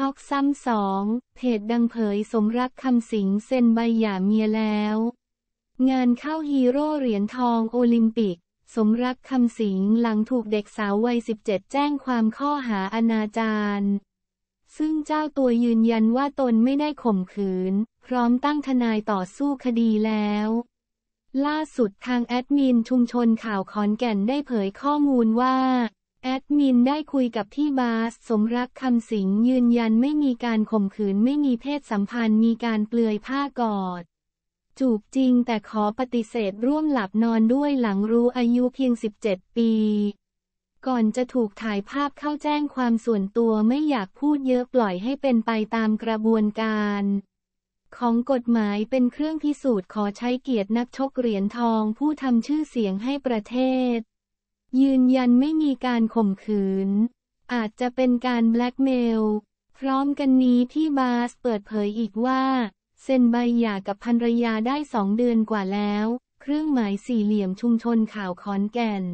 ช็อกซ้ำสองเพจดังเผยสมรักคำสิงเซ็นใบหย่าเมียแล้ว งานเข้าฮีโร่เหรียญทองโอลิมปิก สมรักคำสิงหลังถูกเด็กสาววัย17 แจ้งความข้อหาอนาจารซึ่งเจ้าตัวยืนยันว่าตนไม่ได้ข่มขืน พร้อมตั้งทนายต่อสู้คดีแล้ว ล่าสุดทางแอดมินชุมชนข่าวขอนแก่นได้เผยข้อมูลว่าแอดมินได้คุยกับพี่บาส สมรักคำสิง ยืนยันไม่มีการข่มขืน ไม่มีเพศสัมพันธ์ มีการเปลือยผ้ากอด จูบจริงแต่ขอปฏิเสธร่วมหลับนอนด้วยหลังรู้อายุเพียง 17 ปี ก่อนจะถูกถ่ายภาพเข้าแจ้งความส่วนตัวไม่อยากพูดเยอะปล่อยให้เป็นไปตามกระบวนการ ของกฎหมายเป็นเครื่องพิสูจน์ขอใช้เกียรตินักชกเหรียญทองผู้ทำชื่อเสียงให้ประเทศยืนยันไม่มีการข่มขืน อาจจะเป็นการแบล็กเมลพร้อมกันนี้พี่บาสเปิดเผยอีกว่าเซ็นใบหย่ากับภรรยาได้สองเดือนกว่าแล้ว เครื่องหมายสี่เหลี่ยมชุมชนข่าวขอนแก่น